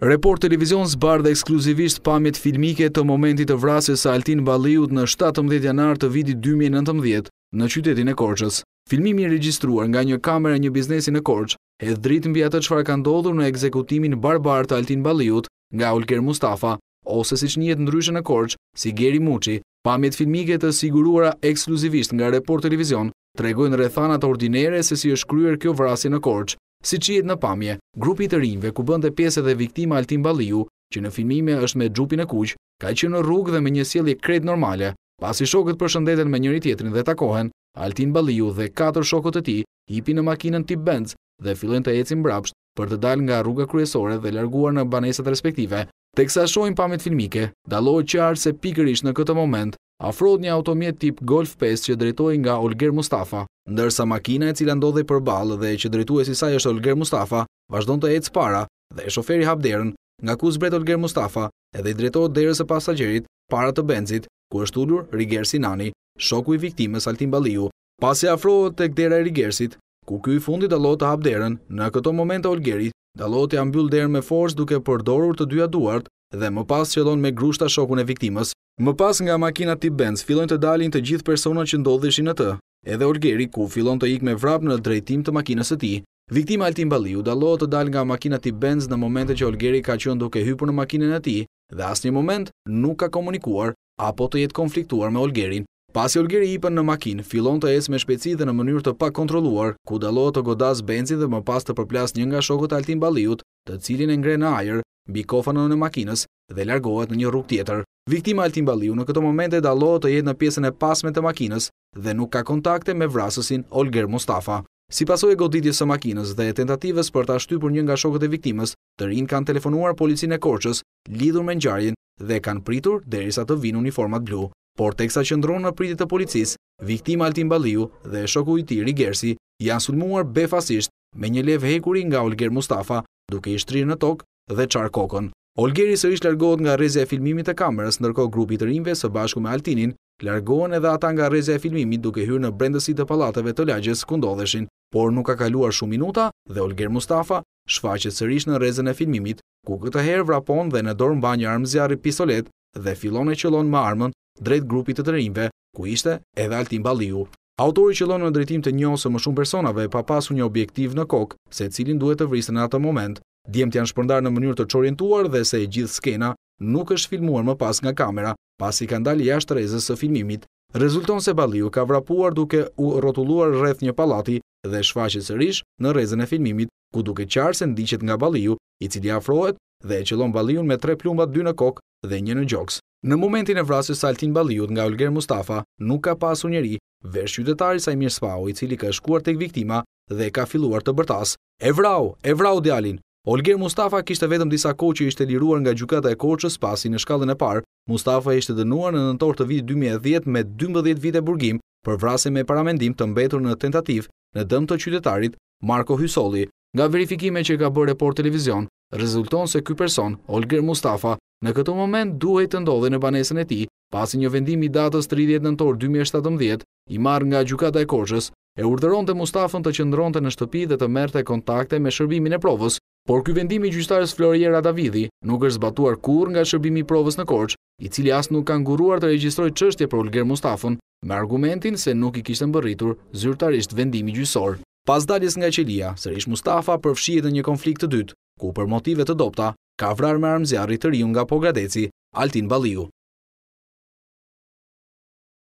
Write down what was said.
Report televizion zbar ekskluzivisht pamjet filmike të momentit të vrasës sa Altin Baliut në 17 janar të vidit 2019 në qytetin e Korqës. Filmimi registruar nga një kamera një biznesi në Korqë, e dritë mbi atë qëfar ka ndodhur në ekzekutimin barbar të Altin Baliut nga Ulker Mustafa, ose si që njët ndryshë në Korqë, si Geri Muqi, pamjet filmike të siguruara ekskluzivisht nga report televizion, tregojnë rethanat ordinere se si është kryer kjo vrasi në Korqë, Si që jetë në pamje, grupi të rinjve ku bënde pjesë dhe viktima Altim Baliu, që në filmime është me gjupin e kuq, ka që në rrugë dhe me një sjelje kretë normale, pasi shokët përshëndeten me njëri tjetrin dhe takohen, Altin Baliu dhe 4 shokët e ti hipi në makinën tip Benz dhe fillojnë të ecin mbrapsht për të dalë nga rruga kryesore dhe larguar në baneset respektive. Teksa shojnë pamit filmike, dalohet qarë se pikërish në këtë moment afrod një automjet tip Golf 5 që drejtoj nga Olger Mustafa, ndërsa makina e cila ndodhe për balë dhe që drejtu e si saj është Olger Mustafa, vazhdon të ecë para dhe shoferi hapderën, nga ku zbret Olger Mustafa edhe i drejtoj derës e pasagjerit para të benzit, ku është ullur Riger Sinani, shoku i viktimës Altim Baliu, pasi afrod të kdera e Rigersit, ku kuj fundi dalot të hapderën, në këto momente Olgeri, dalot të ambyll derën me forës duke përdorur të dyja duart dhe më pas qëllon me grushta shokun e viktimës, Më pas nga makina tip Benz fillojnë të dalin të gjithë persona që ndodheshin atë. Edhe Orgeri ku fillon të ikë me vrap në drejtim të makinës së tij. Viktima Altin Balliu dallohet të dalë nga makina tip Benz në momentin që Olgeri ka qenë duke hypur në makinën e tij dhe asnjë moment nuk ka komunikuar apo të jetë konfliktuar me Olgerin. Pasi Olgeri ipën në makinë, fillon të ecë me shpejtësi dhe në mënyrë të pakontrolluar, ku dallohet të godas Benzin dhe më pas të përplas një nga shokët e Altin Balliut, të cilin e ngrenë në ajër mbi kofën e makinës dhe largohet në një rrugë tjetër. Viktima Altin Baliu në këto momente dalohë të jetë në pjesën e pasme të makinës dhe nuk ka kontakte me vrasësin Olger Mustafa. Si pasoj e goditjes së makinës dhe e tentativës për të ashtypur një nga shokët e viktimës, të rinë kanë telefonuar policinë e korqës, lidhur me njarjen dhe kanë pritur derisa të vinë uniformat blu. Por teksa që ndronë në pritit të policis, viktima Altin Baliu dhe shoku i tiri Gersi janë sulmuar befasisht me një lev hekuri nga Olger Mustafa duke i shtrirë në tokë dhe qarë kokën. Olgeri sërish largohet nga reze e filmimit e kamerës, nërko grupi të rinjve së bashku me Altinin, largohen edhe ata nga reze e filmimit duke hyrë në brendësit e palatëve të lagjes këndodheshin, por nuk ka kaluar shumë minuta dhe Olger Mustafa shfaqet sërish në reze e filmimit, ku këtë herë vrapon dhe në dorë banjë një armë zjarë pistolet dhe filon e qëlon më armën drejt grupit të të rinjve, ku ishte edhe Altin Baliu. Autori qëllon në drejtim të njohë së më shumë personave pa pasu një objektiv në kokë, se cilin duhet të vrisën në atë moment, Djemët janë shpërndarë në mënyrë të qorientuar dhe se e gjithë skena nuk është filmuar më pas nga kamera, pas i ka ndali jashtë rezës së filmimit. Rezulton se Baliu ka vrapuar duke u rotuluar rreth një palati dhe shfaqet sërish në rrezën e filmimit, ku duke qarë se ndiqet nga Baliu, i cili afrohet dhe e qëllon Baliun me tre plumbat dy në kokë dhe një në gjoks. Në momentin e vrasës Saltin Baliut nga Olger Mustafa, nuk ka pasur njeri, vesh qytetari sa i mirë spau i cili ka shkuar tek viktima dhe ka filluar të bërtas. Evrau, evrau djalin, Olger Mustafa kishte vetëm disa kohë që ishte liruar nga gjukata e Korçës pasi në shkallën e parë, Mustafa ishte dënuar në nëntor të vitë 2010 me 12 vite burgim për vrase me paramendim të mbetur në tentativ në dëm të qytetarit Marko Hysoli. Nga verifikime që ka bërë report televizion, rezulton se ky person, Olger Mustafa, në këto moment duhet të ndodhe në banesën e ti pasi një vendim i datës 30 nëntor 2017 i marr nga gjukata e Korçës e urderon të Mustafën të qëndron të në shtëpi dhe të merte kontakte me shërbimin e provës, Por ky vendim i gjyqtarës Floriera Davidi nuk është zbatuar kurrë nga shërbimi i provës në Korç, i cili as nuk ka guruar të regjistrojë çështje për Olger Mustafën me argumentin se nuk i kishte mbërritur zyrtarisht vendimi gjyqësor. Pas daljes nga qelia, sërish Mustafa përfshihet në një konflikt të dytë, ku për motive të dobta ka vrarë me armë zjarri të riu nga Pogradeci, Altin Balliu.